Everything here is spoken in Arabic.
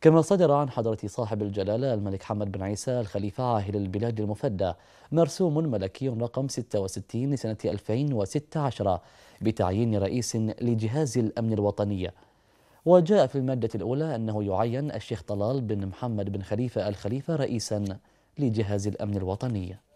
كما صدر عن حضرة صاحب الجلالة الملك حمد بن عيسى الخليفة عاهل البلاد المفدى مرسوم ملكي رقم 66 لسنة 2016 بتعيين رئيس لجهاز الأمن الوطني وجاء في المادة الأولى أنه يعين الشيخ طلال بن محمد بن خليفة الخليفة رئيسا لجهاز الأمن الوطني